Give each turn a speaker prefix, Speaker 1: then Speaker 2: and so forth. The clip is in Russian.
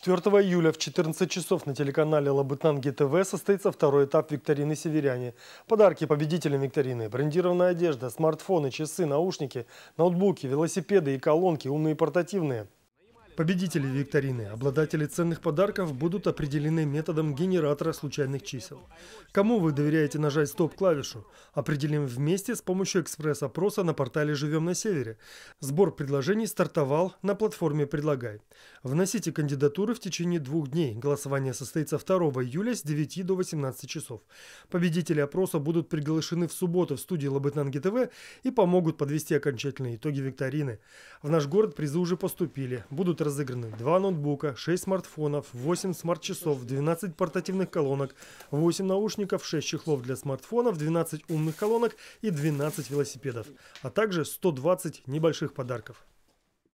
Speaker 1: 4 июля в 14 часов на телеканале Лабытнанги ТВ состоится второй этап викторины «Северяне». Подарки победителям викторины – брендированная одежда, смартфоны, часы, наушники, ноутбуки, велосипеды и колонки, умные портативные – Победители викторины, обладатели ценных подарков будут определены методом генератора случайных чисел. Кому вы доверяете нажать стоп-клавишу? Определим вместе с помощью экспресс-опроса на портале «Живем на севере». Сбор предложений стартовал на платформе «Предлагай». Вносите кандидатуры в течение двух дней. Голосование состоится 2 июля с 9 до 18 часов. Победители опроса будут приглашены в субботу в студии Лабытнанги ТВ и помогут подвести окончательные итоги викторины. В наш город призы уже поступили. Будут разыграны 2 ноутбука, 6 смартфонов, 8 смарт-часов, 12 портативных колонок, 8 наушников, 6 чехлов для смартфонов, 12 умных колонок и 12 велосипедов, а также 120 небольших подарков.